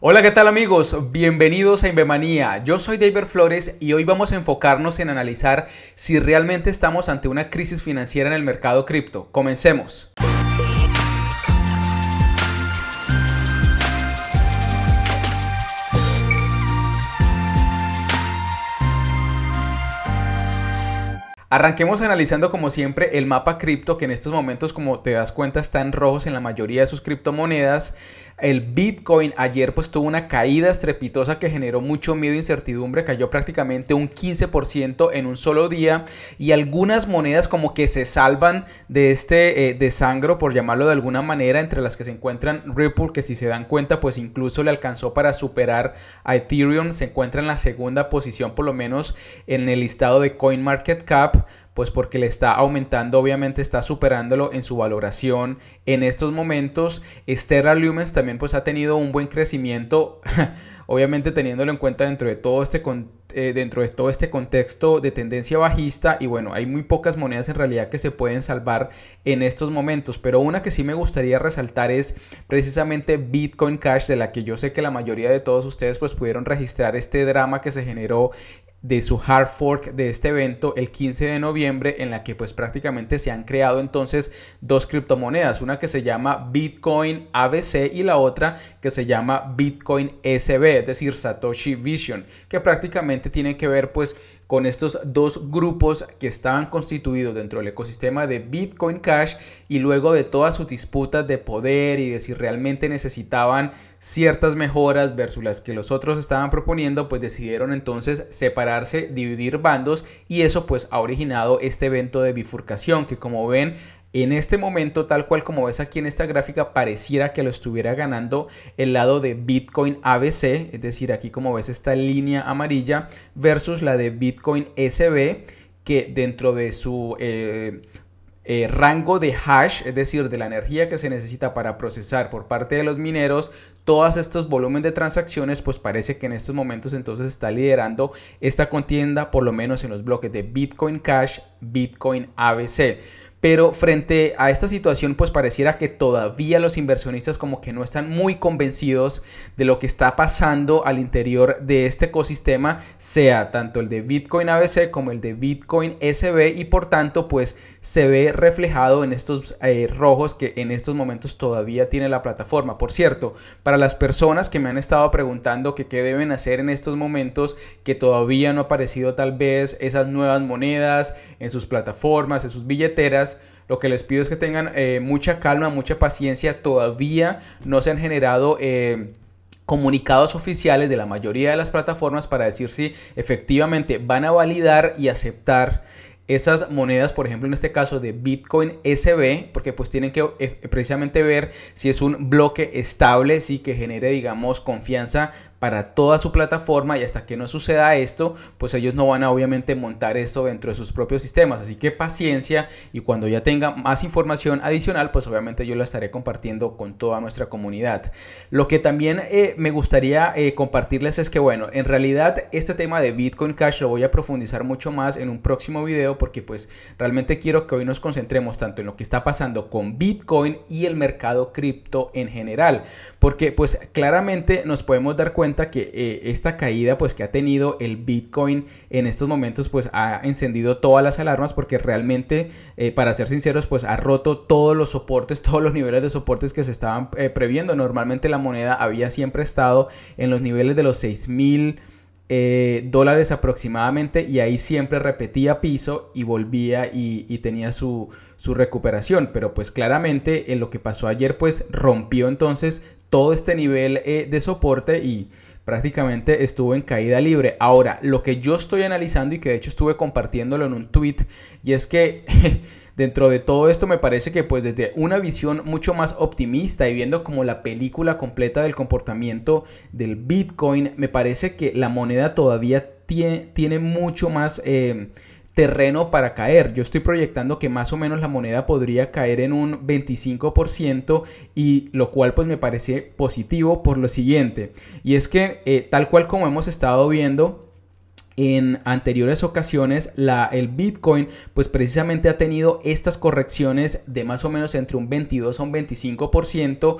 Hola, ¿qué tal amigos? Bienvenidos a Inbemanía. Yo soy David Flores y hoy vamos a enfocarnos en analizar si realmente estamos ante una crisis financiera en el mercado cripto. Comencemos. Arranquemos analizando como siempre el mapa cripto que en estos momentos como te das cuenta están rojos en la mayoría de sus criptomonedas. El Bitcoin ayer pues tuvo una caída estrepitosa que generó mucho miedo e incertidumbre, cayó prácticamente un 15% en un solo día y algunas monedas como que se salvan de este eh, desangro, por llamarlo de alguna manera, entre las que se encuentran Ripple, que si se dan cuenta pues incluso le alcanzó para superar a Ethereum, se encuentra en la segunda posición por lo menos en el listado de CoinMarketCap. Pues porque le está aumentando, obviamente está superándolo en su valoración en estos momentos. sterra Lumens también pues ha tenido un buen crecimiento, obviamente teniéndolo en cuenta dentro de todo este contexto eh, dentro de todo este contexto de tendencia bajista y bueno, hay muy pocas monedas en realidad que se pueden salvar en estos momentos, pero una que sí me gustaría resaltar es precisamente Bitcoin Cash, de la que yo sé que la mayoría de todos ustedes pues pudieron registrar este drama que se generó de su hard fork de este evento el 15 de noviembre en la que pues prácticamente se han creado entonces dos criptomonedas, una que se llama Bitcoin ABC y la otra que se llama Bitcoin SB, es decir, Satoshi Vision, que prácticamente tiene que ver pues con estos dos grupos que estaban constituidos dentro del ecosistema de Bitcoin Cash y luego de todas sus disputas de poder y de si realmente necesitaban ciertas mejoras versus las que los otros estaban proponiendo, pues decidieron entonces separarse, dividir bandos y eso pues ha originado este evento de bifurcación que como ven en este momento, tal cual como ves aquí en esta gráfica, pareciera que lo estuviera ganando el lado de Bitcoin ABC, es decir, aquí como ves esta línea amarilla versus la de Bitcoin SB, que dentro de su eh, eh, rango de hash, es decir, de la energía que se necesita para procesar por parte de los mineros todos estos volúmenes de transacciones, pues parece que en estos momentos entonces está liderando esta contienda, por lo menos en los bloques de Bitcoin Cash, Bitcoin ABC. Pero frente a esta situación, pues pareciera que todavía los inversionistas como que no están muy convencidos de lo que está pasando al interior de este ecosistema, sea tanto el de Bitcoin ABC como el de Bitcoin SB y por tanto pues se ve reflejado en estos eh, rojos que en estos momentos todavía tiene la plataforma. Por cierto, para las personas que me han estado preguntando que qué deben hacer en estos momentos que todavía no ha aparecido tal vez esas nuevas monedas en sus plataformas, en sus billeteras, lo que les pido es que tengan eh, mucha calma, mucha paciencia. Todavía no se han generado... Eh, comunicados oficiales de la mayoría de las plataformas para decir si efectivamente van a validar y aceptar esas monedas, por ejemplo, en este caso de Bitcoin SB, porque pues tienen que eh, precisamente ver si es un bloque estable, si que genere, digamos, confianza para toda su plataforma y hasta que no suceda esto, pues ellos no van a obviamente montar eso dentro de sus propios sistemas. Así que paciencia y cuando ya tenga más información adicional, pues obviamente yo la estaré compartiendo con toda nuestra comunidad. Lo que también eh, me gustaría eh, compartirles es que, bueno, en realidad este tema de Bitcoin Cash lo voy a profundizar mucho más en un próximo video porque pues realmente quiero que hoy nos concentremos tanto en lo que está pasando con Bitcoin y el mercado cripto en general. Porque pues claramente nos podemos dar cuenta que eh, esta caída pues que ha tenido el Bitcoin en estos momentos pues ha encendido todas las alarmas porque realmente eh, para ser sinceros pues ha roto todos los soportes, todos los niveles de soportes que se estaban eh, previendo. Normalmente la moneda había siempre estado en los niveles de los 6000 mil dólares aproximadamente y ahí siempre repetía piso y volvía y, y tenía su, su, recuperación pero pues claramente en lo que pasó ayer pues rompió entonces todo este nivel eh, de soporte y prácticamente estuvo en caída libre. Ahora, lo que yo estoy analizando y que de hecho estuve compartiéndolo en un tweet, y es que... dentro de todo esto me parece que pues desde una visión mucho más optimista y viendo como la película completa del comportamiento del Bitcoin, me parece que la moneda todavía tiene, mucho más... Eh, terreno para caer. Yo estoy proyectando que más o menos la moneda podría caer en un 25% y lo cual pues me parece positivo por lo siguiente. Y es que eh, tal cual como hemos estado viendo, en anteriores ocasiones la, el Bitcoin pues precisamente ha tenido estas correcciones de más o menos entre un 22 a un 25%.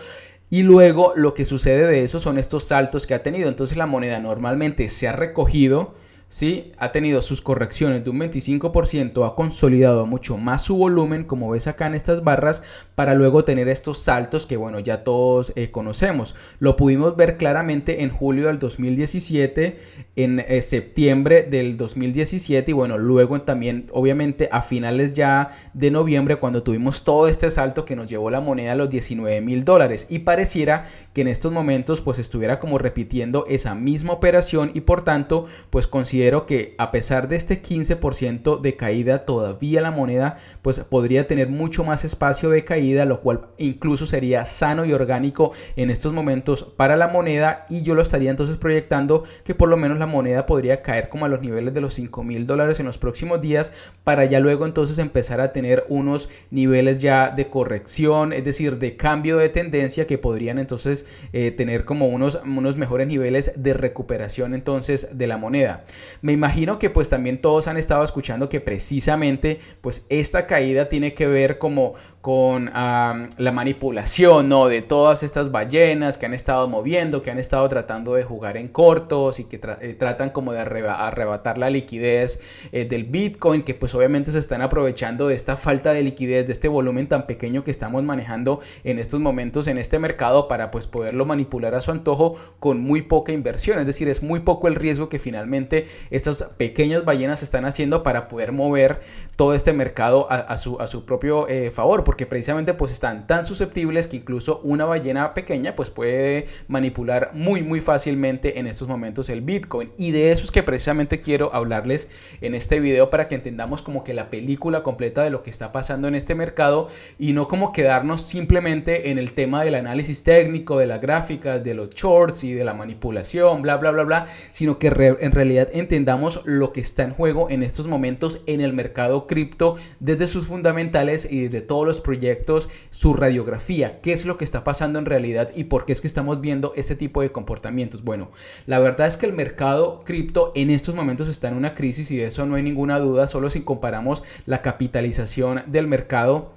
Y luego lo que sucede de eso son estos saltos que ha tenido. Entonces la moneda normalmente se ha recogido, ¿sí? ha tenido sus correcciones de un 25%, ha consolidado mucho más su volumen, como ves acá en estas barras, para luego tener estos saltos que, bueno, ya todos eh, conocemos. Lo pudimos ver claramente en julio del 2017, en eh, septiembre del 2017 y, bueno, luego también, obviamente, a finales ya de noviembre, cuando tuvimos todo este salto que nos llevó la moneda a los 19 mil dólares. Y pareciera que en estos momentos, pues estuviera como repitiendo esa misma operación y, por tanto, pues consideramos que a pesar de este 15% de caída, todavía la moneda pues podría tener mucho más espacio de caída, lo cual incluso sería sano y orgánico en estos momentos para la moneda y yo lo estaría entonces proyectando que por lo menos la moneda podría caer como a los niveles de los 5 mil dólares en los próximos días para ya luego entonces empezar a tener unos niveles ya de corrección, es decir, de cambio de tendencia que podrían entonces eh, tener como unos, unos mejores niveles de recuperación entonces de la moneda. Me imagino que pues también todos han estado escuchando que precisamente pues esta caída tiene que ver como con ah, la manipulación ¿no? de todas estas ballenas que han estado moviendo, que han estado tratando de jugar en cortos y que eh, tratan como de arrebatar la liquidez eh, del Bitcoin, que pues obviamente se están aprovechando de esta falta de liquidez, de este volumen tan pequeño que estamos manejando en estos momentos en este mercado para pues poderlo manipular a su antojo con muy poca inversión, es decir, es muy poco el riesgo que finalmente estas pequeñas ballenas están haciendo para poder mover todo este mercado a, su, propio eh, favor porque precisamente pues están tan susceptibles que incluso una ballena pequeña pues puede manipular muy muy fácilmente en estos momentos el Bitcoin. Y de eso es que precisamente quiero hablarles en este video para que entendamos como que la película completa de lo que está pasando en este mercado y no como quedarnos simplemente en el tema del análisis técnico, de las gráficas, de los shorts y de la manipulación, bla, bla, bla, bla, sino que en realidad entendamos lo que está en juego en estos momentos en el mercado cripto desde sus fundamentales y desde todos los proyectos su radiografía, qué es lo que está pasando en realidad y por qué es que estamos viendo ese tipo de comportamientos. Bueno, la verdad es que el mercado cripto en estos momentos está en una crisis y de eso no hay ninguna duda, solo si comparamos la capitalización del mercado,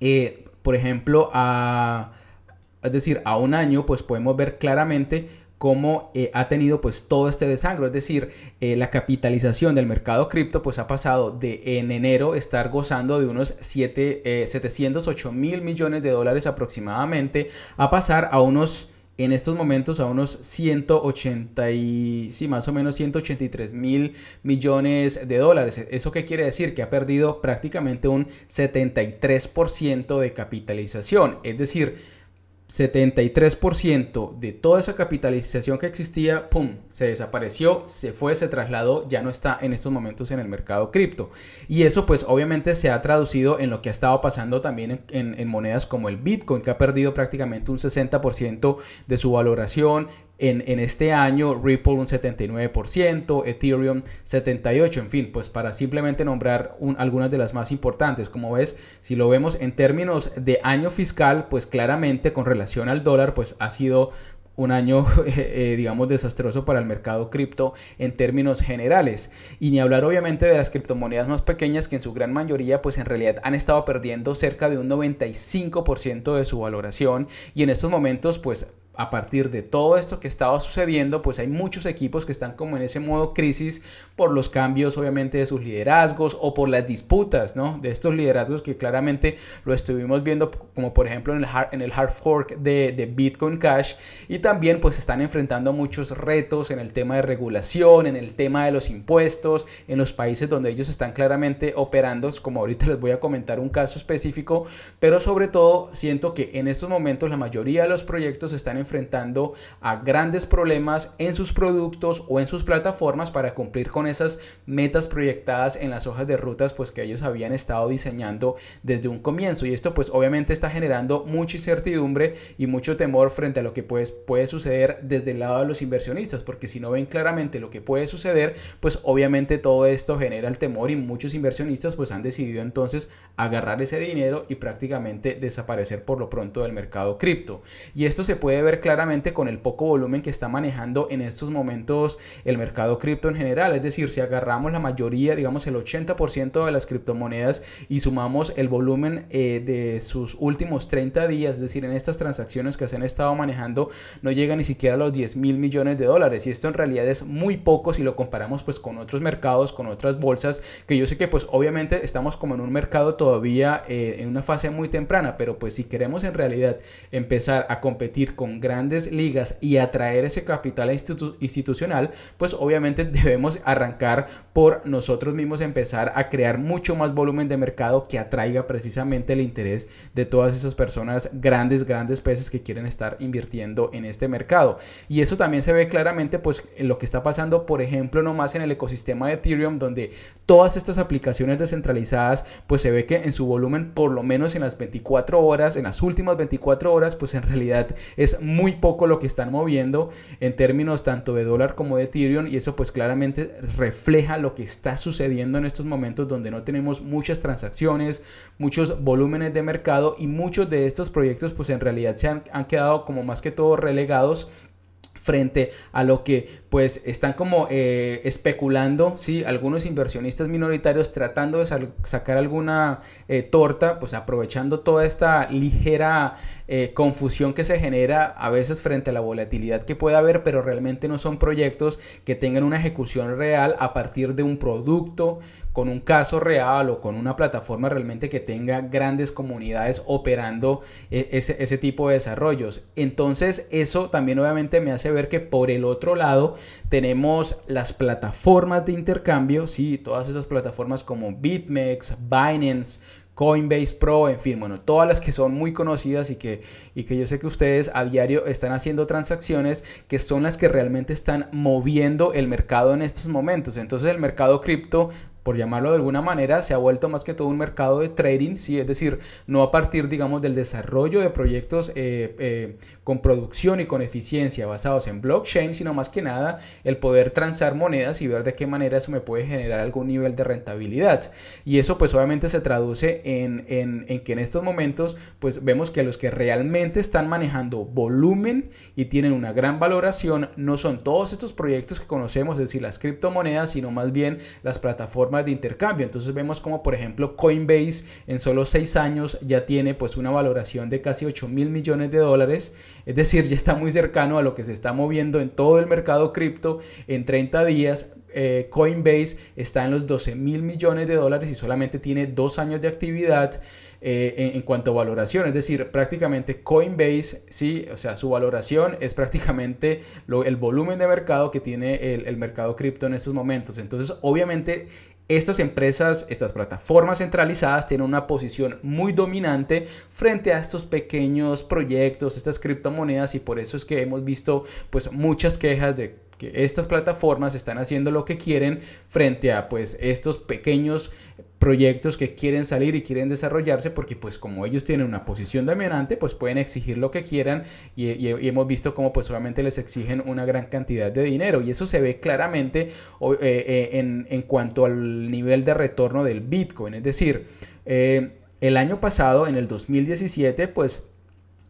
eh, por ejemplo, a... Es decir, a un año, pues podemos ver claramente como eh, ha tenido pues todo este desangro, es decir, eh, la capitalización del mercado cripto pues ha pasado de en enero estar gozando de unos 7, 708 eh, mil millones de dólares aproximadamente a pasar a unos en estos momentos a unos 180 y sí, más o menos 183 mil millones de dólares. ¿Eso qué quiere decir? Que ha perdido prácticamente un 73% de capitalización. Es decir, 73% de toda esa capitalización que existía, ¡pum!, se desapareció, se fue, se trasladó, ya no está en estos momentos en el mercado cripto. Y eso pues obviamente se ha traducido en lo que ha estado pasando también en, en monedas como el Bitcoin, que ha perdido prácticamente un 60% de su valoración, en, este año, Ripple un 79%, Ethereum 78%, en fin, pues para simplemente nombrar algunas de las más importantes. Como ves, si lo vemos en términos de año fiscal, pues claramente con relación al dólar, pues ha sido un año, eh, eh, digamos, desastroso para el mercado cripto en términos generales. Y ni hablar obviamente de las criptomonedas más pequeñas que en su gran mayoría, pues en realidad han estado perdiendo cerca de un 95% de su valoración. Y en estos momentos, pues a partir de todo esto que estaba sucediendo, pues hay muchos equipos que están como en ese modo crisis por los cambios obviamente de sus liderazgos o por las disputas, ¿no? De estos liderazgos que claramente lo estuvimos viendo como por ejemplo en el hard, en el hard fork de, de Bitcoin Cash y también pues están enfrentando muchos retos en el tema de regulación, en el tema de los impuestos, en los países donde ellos están claramente operando, como ahorita les voy a comentar un caso específico, pero sobre todo siento que en estos momentos la mayoría de los proyectos están en enfrentando a grandes problemas en sus productos o en sus plataformas para cumplir con esas metas proyectadas en las hojas de rutas pues que ellos habían estado diseñando desde un comienzo y esto pues obviamente está generando mucha incertidumbre y mucho temor frente a lo que pues, puede suceder desde el lado de los inversionistas porque si no ven claramente lo que puede suceder pues obviamente todo esto genera el temor y muchos inversionistas pues han decidido entonces agarrar ese dinero y prácticamente desaparecer por lo pronto del mercado cripto y esto se puede ver claramente con el poco volumen que está manejando en estos momentos el mercado cripto en general. Es decir, si agarramos la mayoría, digamos el 80% de las criptomonedas y sumamos el volumen eh, de sus últimos 30 días, es decir, en estas transacciones que se han estado manejando, no llega ni siquiera a los 10 mil millones de dólares. Y esto en realidad es muy poco si lo comparamos pues con otros mercados, con otras bolsas, que yo sé que pues obviamente estamos como en un mercado todavía eh, en una fase muy temprana, pero pues si queremos en realidad empezar a competir con grandes ligas y atraer ese capital institucional, pues obviamente debemos arrancar por nosotros mismos, empezar a crear mucho más volumen de mercado que atraiga precisamente el interés de todas esas personas, grandes, grandes peces que quieren estar invirtiendo en este mercado. Y eso también se ve claramente pues en lo que está pasando, por ejemplo, nomás en el ecosistema de Ethereum, donde todas estas aplicaciones descentralizadas, pues se ve que en su volumen, por lo menos en las 24 horas, en las últimas 24 horas, pues en realidad es muy muy poco lo que están moviendo en términos tanto de dólar como de Ethereum y eso pues claramente refleja lo que está sucediendo en estos momentos donde no tenemos muchas transacciones, muchos volúmenes de mercado y muchos de estos proyectos pues en realidad se han, han quedado como más que todo relegados frente a lo que pues están como eh, especulando, ¿sí? Algunos inversionistas minoritarios tratando de sacar alguna eh, torta, pues aprovechando toda esta ligera eh, confusión que se genera a veces frente a la volatilidad que puede haber, pero realmente no son proyectos que tengan una ejecución real a partir de un producto con un caso real o con una plataforma realmente que tenga grandes comunidades operando ese, ese, tipo de desarrollos. Entonces eso también obviamente me hace ver que por el otro lado tenemos las plataformas de intercambio, sí, todas esas plataformas como BitMEX, Binance, Coinbase Pro, en fin, bueno, todas las que son muy conocidas y que, y que yo sé que ustedes a diario están haciendo transacciones que son las que realmente están moviendo el mercado en estos momentos. Entonces el mercado cripto por llamarlo de alguna manera, se ha vuelto más que todo un mercado de trading, es decir, no a partir, digamos, del desarrollo de proyectos eh, eh, con producción y con eficiencia basados en blockchain, sino más que nada el poder transar monedas y ver de qué manera eso me puede generar algún nivel de rentabilidad. Y eso pues obviamente se traduce en, en que en estos momentos pues vemos que los que realmente están manejando volumen y tienen una gran valoración no son todos estos proyectos que conocemos, es decir, las criptomonedas, sino más bien las plataformas de intercambio. Entonces vemos como por ejemplo Coinbase en solo 6 años ya tiene pues una valoración de casi 8 mil millones de dólares. Es decir, ya está muy cercano a lo que se está moviendo en todo el mercado cripto en 30 días. Eh, Coinbase está en los 12 mil millones de dólares y solamente tiene dos años de actividad. Eh, en, cuanto a valoración. Es decir, prácticamente Coinbase, sí, o sea, su valoración es prácticamente el volumen de mercado que tiene el, el mercado cripto en estos momentos. Entonces, obviamente, estas empresas, estas plataformas centralizadas tienen una posición muy dominante frente a estos pequeños proyectos, estas criptomonedas y por eso es que hemos visto pues muchas quejas de que estas plataformas están haciendo lo que quieren frente a pues estos pequeños proyectos que quieren salir y quieren desarrollarse porque pues como ellos tienen una posición dominante pues pueden exigir lo que quieran y, hemos visto como pues obviamente les exigen una gran cantidad de dinero y eso se ve claramente eh, eh, en, cuanto al nivel de retorno del Bitcoin es decir eh, el año pasado en el 2017 pues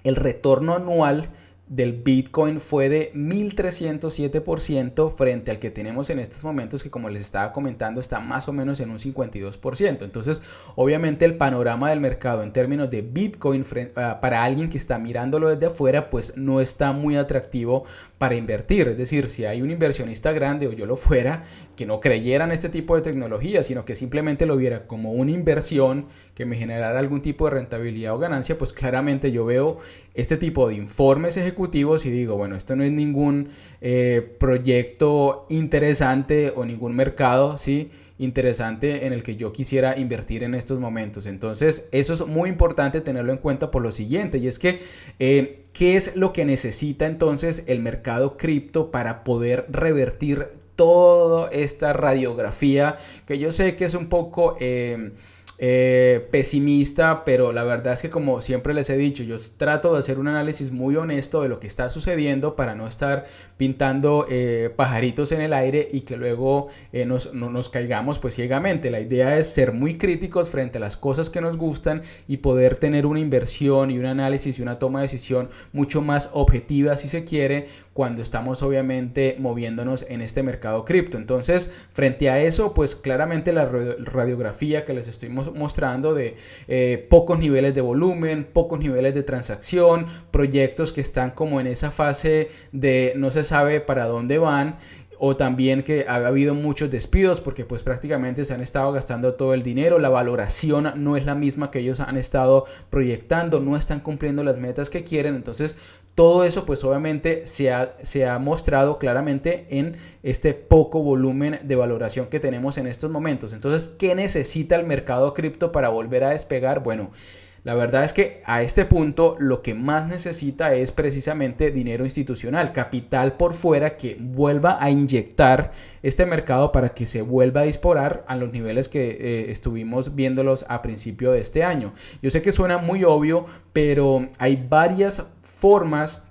el retorno anual del Bitcoin fue de 1.307% frente al que tenemos en estos momentos que como les estaba comentando está más o menos en un 52%. Entonces obviamente el panorama del mercado en términos de Bitcoin ah, para alguien que está mirándolo desde afuera pues no está muy atractivo para invertir. Es decir, si hay un inversionista grande o yo lo fuera que no creyera en este tipo de tecnología sino que simplemente lo viera como una inversión que me generara algún tipo de rentabilidad o ganancia pues claramente yo veo este tipo de informes ejecutivos y digo, bueno, esto no es ningún eh, proyecto interesante o ningún mercado, ¿sí? interesante en el que yo quisiera invertir en estos momentos. Entonces, eso es muy importante tenerlo en cuenta por lo siguiente, y es que, eh, ¿qué es lo que necesita entonces el mercado cripto para poder revertir toda esta radiografía que yo sé que es un poco... Eh, eh, pesimista, pero la verdad es que como siempre les he dicho, yo trato de hacer un análisis muy honesto de lo que está sucediendo para no estar pintando eh, pajaritos en el aire y que luego eh, nos, no, nos caigamos pues ciegamente. La idea es ser muy críticos frente a las cosas que nos gustan y poder tener una inversión y un análisis y una toma de decisión mucho más objetiva si se quiere, cuando estamos obviamente moviéndonos en este mercado cripto. Entonces, frente a eso, pues claramente la radiografía que les estoy mostrando de eh, pocos niveles de volumen, pocos niveles de transacción, proyectos que están como en esa fase de no se sabe para dónde van, o también que ha habido muchos despidos porque pues prácticamente se han estado gastando todo el dinero, la valoración no es la misma que ellos han estado proyectando, no están cumpliendo las metas que quieren, entonces todo eso pues obviamente se ha, se ha mostrado claramente en este poco volumen de valoración que tenemos en estos momentos. Entonces, ¿qué necesita el mercado cripto para volver a despegar? Bueno, la verdad es que a este punto lo que más necesita es precisamente dinero institucional, capital por fuera que vuelva a inyectar este mercado para que se vuelva a disporar a los niveles que eh, estuvimos viéndolos a principio de este año. Yo sé que suena muy obvio, pero hay varias formas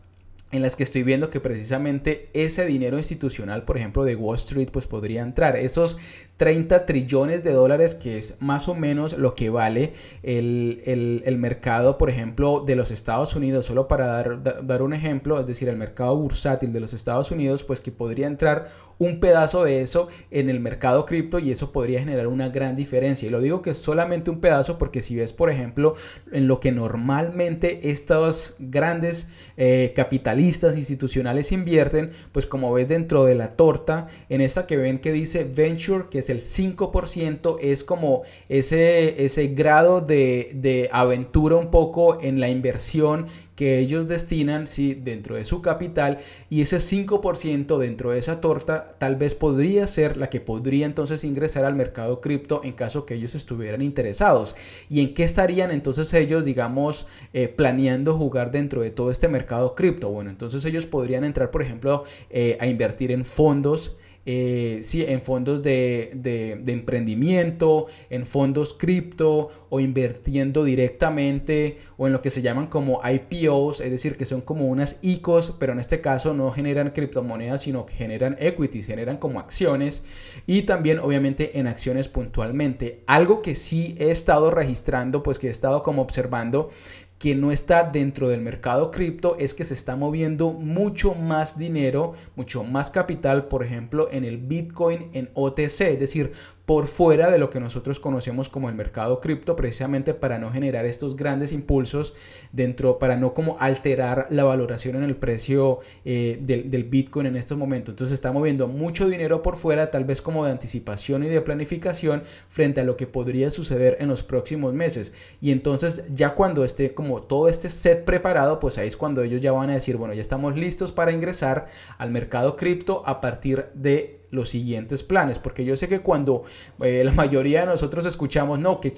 en las que estoy viendo que precisamente ese dinero institucional, por ejemplo, de Wall Street, pues podría entrar. Esos 30 trillones de dólares, que es más o menos lo que vale el, mercado, por ejemplo, de los Estados Unidos, solo para dar, dar, un ejemplo, es decir, el mercado bursátil de los Estados Unidos, pues que podría entrar un pedazo de eso en el mercado cripto y eso podría generar una gran diferencia. Y lo digo que es solamente un pedazo porque si ves, por ejemplo, en lo que normalmente estos grandes eh, capitalistas institucionales invierten, pues como ves dentro de la torta, en esta que ven que dice venture, que el 5%, es como ese, ese grado de, aventura un poco en la inversión que ellos destinan sí, dentro de su capital y ese 5% dentro de esa torta tal vez podría ser la que podría entonces ingresar al mercado cripto en caso que ellos estuvieran interesados. ¿Y en qué estarían entonces ellos, digamos, eh, planeando jugar dentro de todo este mercado cripto? Bueno, entonces ellos podrían entrar, por ejemplo, eh, a invertir en fondos eh, sí, en fondos de, de emprendimiento, en fondos cripto o invirtiendo directamente o en lo que se llaman como IPOs, es decir, que son como unas ICOs, pero en este caso no generan criptomonedas, sino que generan equities, generan como acciones y también obviamente en acciones puntualmente. Algo que sí he estado registrando, pues que he estado como observando que no está dentro del mercado cripto es que se está moviendo mucho más dinero, mucho más capital, por ejemplo, en el Bitcoin en OTC, es decir, por fuera de lo que nosotros conocemos como el mercado cripto, precisamente para no generar estos grandes impulsos dentro, para no como alterar la valoración en el precio eh, del, del, Bitcoin en estos momentos. Entonces está moviendo mucho dinero por fuera, tal vez como de anticipación y de planificación frente a lo que podría suceder en los próximos meses. Y entonces ya cuando esté como todo este set preparado, pues ahí es cuando ellos ya van a decir, bueno, ya estamos listos para ingresar al mercado cripto a partir de los siguientes planes, porque yo sé que cuando eh, la mayoría de nosotros escuchamos, no, que,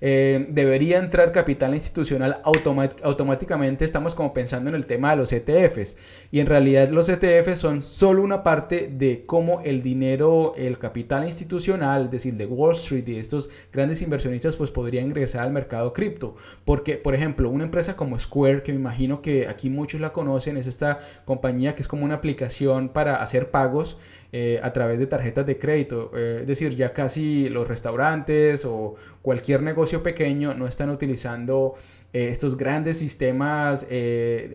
eh, debería entrar capital institucional, automáticamente estamos como pensando en el tema de los ETFs, y en realidad los ETFs son solo una parte de cómo el dinero, el capital institucional, es decir, de Wall Street y estos grandes inversionistas, pues podría ingresar al mercado cripto, porque, por ejemplo, una empresa como Square, que me imagino que aquí muchos la conocen, es esta compañía que es como una aplicación para hacer pagos, eh, a través de tarjetas de crédito. Eh, es decir, ya casi los restaurantes o cualquier negocio pequeño no están utilizando eh, estos grandes sistemas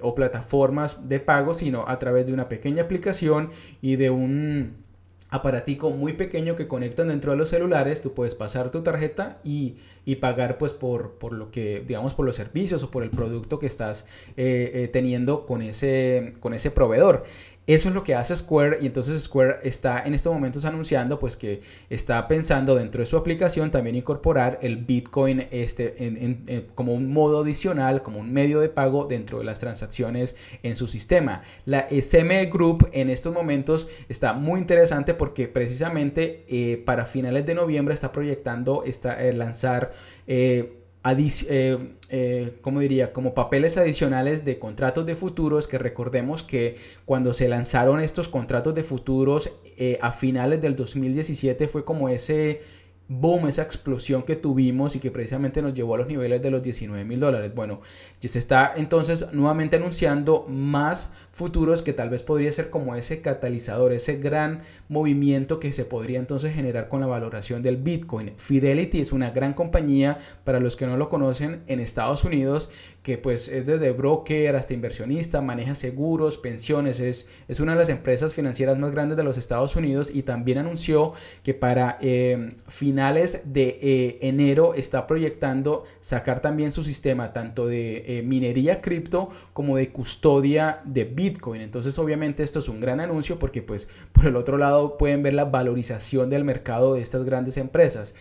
o plataformas de pago, sino a través de una pequeña aplicación y de un aparatico muy pequeño que conectan dentro de los celulares, tú puedes pasar tu tarjeta y, pagar pues por, lo que, digamos, por los servicios o por el producto que estás teniendo con ese, con ese proveedor. Eso es lo que hace Square y entonces Square está en estos momentos anunciando pues que está pensando dentro de su aplicación también incorporar el Bitcoin este, eh, como un modo adicional, como un medio de pago dentro de las transacciones en su sistema. La SM Group en estos momentos está muy interesante porque precisamente eh, para finales de noviembre está proyectando está, eh, lanzar eh, eh diría? Como papeles adicionales de contratos de futuros, que recordemos que cuando se lanzaron estos contratos de futuros eh, a finales del 2017 fue como ese boom, esa explosión que tuvimos y que precisamente nos llevó a los niveles de los 19 mil dólares. Bueno, se está entonces nuevamente anunciando más futuros que tal vez podría ser como ese catalizador, ese gran movimiento que se podría entonces generar con la valoración del Bitcoin. Fidelity es una gran compañía, para los que no lo conocen, en Estados Unidos, que pues es desde broker hasta inversionista, maneja seguros, pensiones, es, es una de las empresas financieras más grandes de los Estados Unidos y también anunció que para eh, finales de eh, enero está proyectando sacar también su sistema tanto de eh, minería cripto como de custodia de Bitcoin. Entonces obviamente esto es un gran anuncio porque pues por el otro lado pueden ver la valorización del mercado de estas grandes empresas.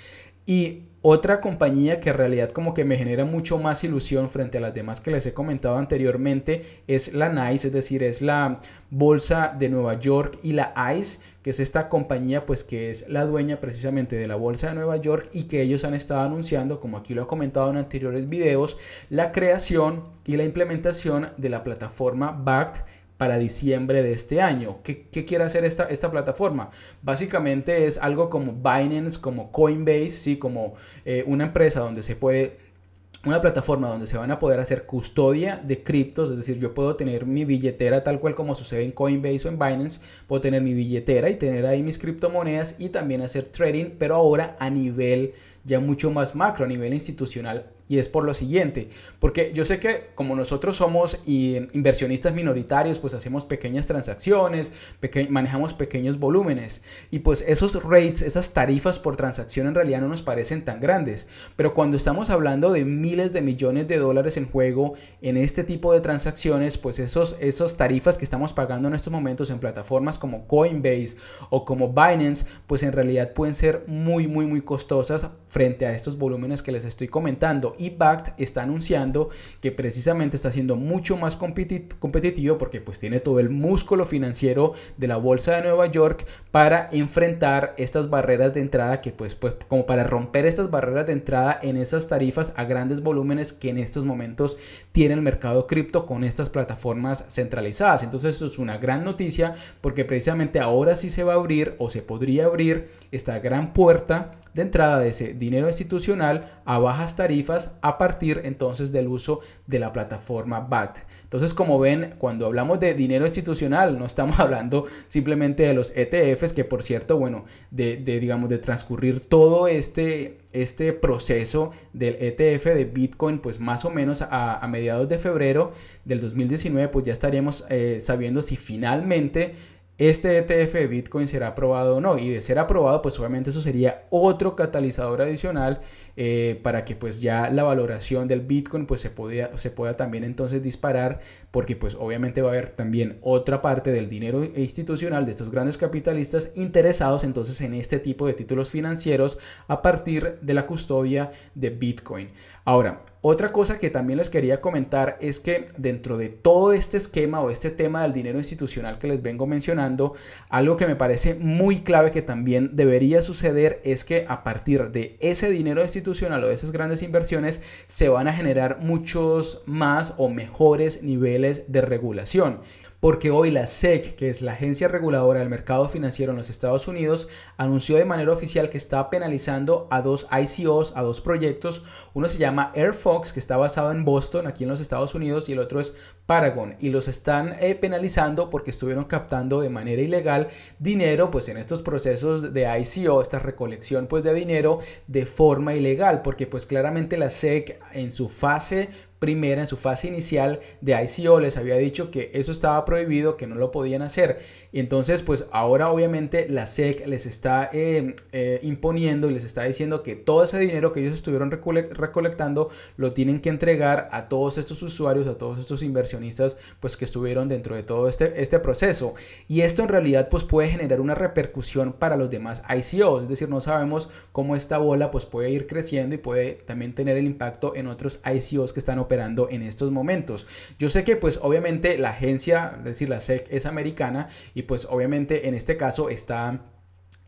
Y otra compañía que en realidad como que me genera mucho más ilusión frente a las demás que les he comentado anteriormente es la NICE, es decir, es la Bolsa de Nueva York y la ICE que es esta compañía pues que es la dueña precisamente de la Bolsa de Nueva York y que ellos han estado anunciando, como aquí lo he comentado en anteriores videos, la creación y la implementación de la plataforma BACT para diciembre de este año. ¿Qué, quiere hacer esta, esta plataforma? Básicamente es algo como Binance, como Coinbase, ¿sí? como eh, una empresa donde se puede una plataforma donde se van a poder hacer custodia de criptos, es decir, yo puedo tener mi billetera tal cual como sucede en Coinbase o en Binance, puedo tener mi billetera y tener ahí mis criptomonedas y también hacer trading, pero ahora a nivel ya mucho más macro, a nivel institucional y es por lo siguiente, porque yo sé que como nosotros somos inversionistas minoritarios, pues hacemos pequeñas transacciones, manejamos pequeños volúmenes y pues esos rates, esas tarifas por transacción en realidad no nos parecen tan grandes, pero cuando estamos hablando de miles de millones de dólares en juego en este tipo de transacciones, pues esos, esos tarifas que estamos pagando en estos momentos en plataformas como Coinbase o como Binance, pues en realidad pueden ser muy, muy, muy costosas frente a estos volúmenes que les estoy comentando. Y BACT está anunciando que precisamente está siendo mucho más competitivo porque pues tiene todo el músculo financiero de la bolsa de Nueva York para enfrentar estas barreras de entrada que pues, pues como para romper estas barreras de entrada en esas tarifas a grandes volúmenes que en estos momentos tiene el mercado cripto con estas plataformas centralizadas. Entonces eso es una gran noticia porque precisamente ahora sí se va a abrir o se podría abrir esta gran puerta de entrada de ese, dinero institucional a bajas tarifas a partir entonces del uso de la plataforma BAT Entonces, como ven, cuando hablamos de dinero institucional, no estamos hablando simplemente de los ETFs, que por cierto, bueno, de, digamos, de transcurrir todo este, este proceso del ETF de Bitcoin, pues más o menos a, mediados de febrero del 2019, pues ya estaríamos eh, sabiendo si finalmente este ETF de Bitcoin será aprobado o no. Y de ser aprobado, pues obviamente eso sería otro catalizador adicional eh, para que pues ya la valoración del Bitcoin pues se, podía, se pueda también entonces disparar porque pues obviamente va a haber también otra parte del dinero institucional de estos grandes capitalistas interesados entonces en este tipo de títulos financieros a partir de la custodia de Bitcoin. Ahora, otra cosa que también les quería comentar es que dentro de todo este esquema o este tema del dinero institucional que les vengo mencionando, algo que me parece muy clave que también debería suceder es que a partir de ese dinero institucional o de esas grandes inversiones, se van a generar muchos más o mejores niveles de regulación porque hoy la SEC, que es la agencia reguladora del mercado financiero en los Estados Unidos, anunció de manera oficial que está penalizando a dos ICOs, a dos proyectos. Uno se llama Airfox, que está basado en Boston, aquí en los Estados Unidos, y el otro es Paragon. Y los están eh, penalizando porque estuvieron captando de manera ilegal dinero, pues en estos procesos de ICO, esta recolección pues de dinero de forma ilegal, porque pues claramente la SEC en su fase primera, en su fase inicial de ICO, les había dicho que eso estaba prohibido, que no lo podían hacer. Y entonces, pues ahora obviamente la SEC les está eh, eh, imponiendo y les está diciendo que todo ese dinero que ellos estuvieron recolectando lo tienen que entregar a todos estos usuarios, a todos estos inversionistas, pues que estuvieron dentro de todo este, este proceso. Y esto en realidad, pues puede generar una repercusión para los demás ICO. es decir, no sabemos cómo esta bola pues puede ir creciendo y puede también tener el impacto en otros ICOs que están operando en estos momentos. Yo sé que pues obviamente la agencia, es decir, la SEC es americana y pues obviamente en este caso está...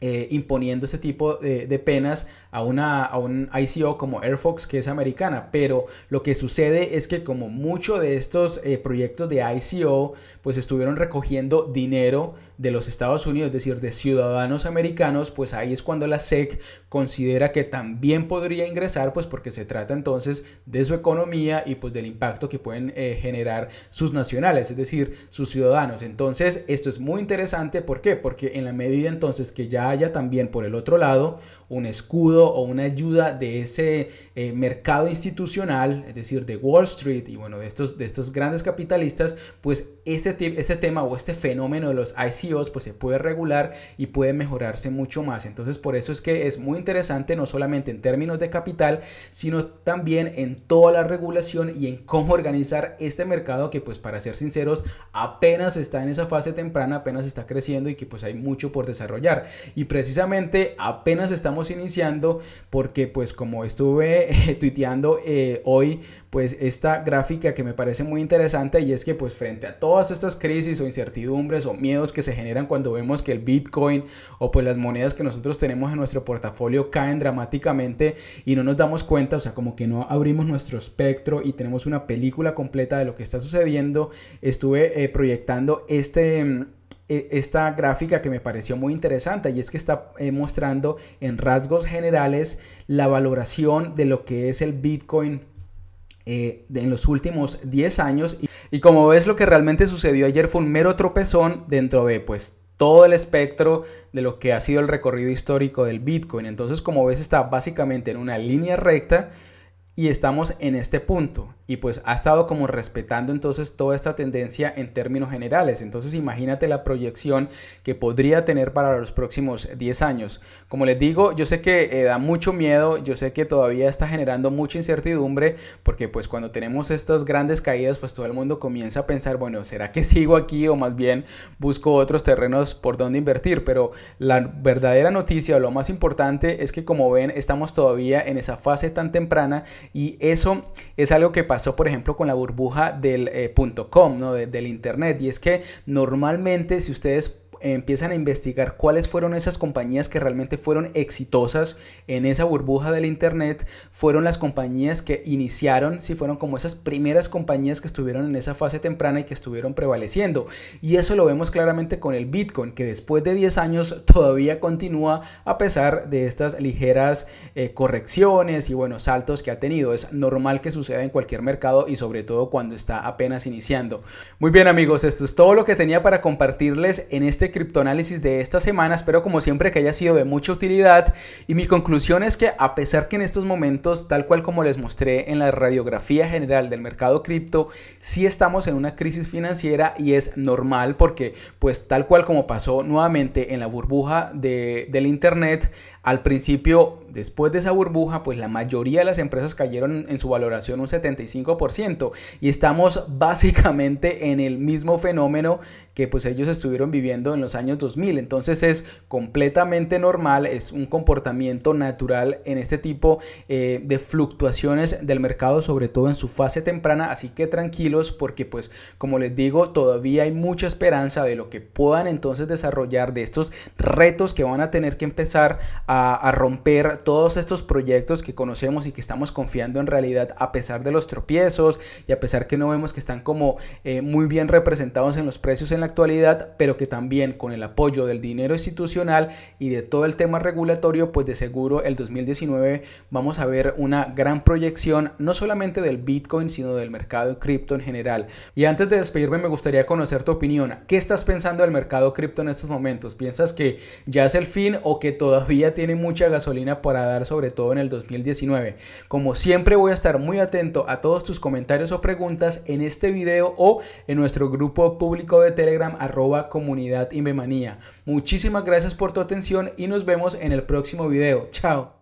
Eh, imponiendo ese tipo de, penas a, una, a un ICO como airfox que es americana. Pero lo que sucede es que como muchos de estos eh, proyectos de ICO pues estuvieron recogiendo dinero de los Estados Unidos, es decir, de ciudadanos americanos, pues ahí es cuando la SEC considera que también podría ingresar, pues porque se trata entonces de su economía y pues del impacto que pueden eh, generar sus nacionales, es decir, sus ciudadanos. Entonces, esto es muy interesante, ¿por qué? Porque en la medida entonces que ya haya también por el otro lado un escudo o una ayuda de ese eh, mercado institucional, es decir, de Wall Street y bueno, de estos, de estos grandes capitalistas, pues ese, ese tema o este fenómeno de los ICOs pues se puede regular y puede mejorarse mucho más. Entonces por eso es que es muy interesante no solamente en términos de capital, sino también en toda la regulación y en cómo organizar este mercado que pues para ser sinceros apenas está en esa fase temprana, apenas está creciendo y que pues hay mucho por desarrollar. Y precisamente apenas estamos iniciando porque pues como estuve eh, tuiteando eh, hoy, pues esta gráfica que me parece muy interesante y es que pues frente a todas estas crisis o incertidumbres o miedos que se generan cuando vemos que el Bitcoin o pues las monedas que nosotros tenemos en nuestro portafolio caen dramáticamente y no nos damos cuenta, o sea, como que no abrimos nuestro espectro y tenemos una película completa de lo que está sucediendo, estuve eh, proyectando este mm, e, esta gráfica que me pareció muy interesante y es que está eh, mostrando en rasgos generales la valoración de lo que es el Bitcoin eh, en los últimos 10 años y, y, como ves lo que realmente sucedió ayer fue un mero tropezón dentro de pues todo el espectro de lo que ha sido el recorrido histórico del Bitcoin. Entonces como ves está básicamente en una línea recta y estamos en este punto y pues ha estado como respetando entonces toda esta tendencia en términos generales. Entonces imagínate la proyección que podría tener para los próximos 10 años. Como les digo, yo sé que eh, da mucho miedo, yo sé que todavía está generando mucha incertidumbre porque pues cuando tenemos estas grandes caídas pues todo el mundo comienza a pensar, bueno, ¿será que sigo aquí o más bien busco otros terrenos por donde invertir? Pero la verdadera noticia lo más importante es que como ven estamos todavía en esa fase tan temprana y eso es algo que pasó, por ejemplo, con la burbuja del eh, .com, ¿no? del Internet. Y es que normalmente si ustedes empiezan a investigar cuáles fueron esas compañías que realmente fueron exitosas en esa burbuja del Internet, fueron las compañías que iniciaron, si fueron como esas primeras compañías que estuvieron en esa fase temprana y que estuvieron prevaleciendo. Y eso lo vemos claramente con el Bitcoin, que después de 10 años todavía continúa a pesar de estas ligeras eh, correcciones y bueno, saltos que ha tenido. Es normal que suceda en cualquier mercado y sobre todo cuando está apenas iniciando. Muy bien amigos, esto es todo lo que tenía para compartirles en este criptoanálisis de esta semana. Espero como siempre que haya sido de mucha utilidad y mi conclusión es que a pesar que en estos momentos, tal cual como les mostré en la radiografía general del mercado cripto, si estamos en una crisis financiera y es normal porque pues tal cual como pasó nuevamente en la burbuja de, del Internet, al principio, después de esa burbuja, pues la mayoría de las empresas cayeron en su valoración un 75% y estamos básicamente en el mismo fenómeno que pues ellos estuvieron viviendo en los años 2000. Entonces es completamente normal, es un comportamiento natural en este tipo eh, de fluctuaciones del mercado, sobre todo en su fase temprana. Así que tranquilos porque pues como les digo, todavía hay mucha esperanza de lo que puedan entonces desarrollar, de estos retos que van a tener que empezar a, romper todos estos proyectos que conocemos y que estamos confiando en realidad a pesar de los tropiezos y a pesar que no vemos que están como eh, muy bien representados en los precios en la actualidad, pero que también con el apoyo del dinero institucional y de todo el tema regulatorio, pues de seguro el 2019 vamos a ver una gran proyección no solamente del Bitcoin, sino del mercado cripto en general. Y antes de despedirme me gustaría conocer tu opinión. ¿Qué estás pensando del mercado cripto en estos momentos? ¿Piensas que ya es el fin o que todavía tiene mucha gasolina para dar, sobre todo en el 2019. Como siempre voy a estar muy atento a todos tus comentarios o preguntas en este video o en nuestro grupo público de Telegram arroba comunidad Inbemanía. Muchísimas gracias por tu atención y nos vemos en el próximo video. Chao.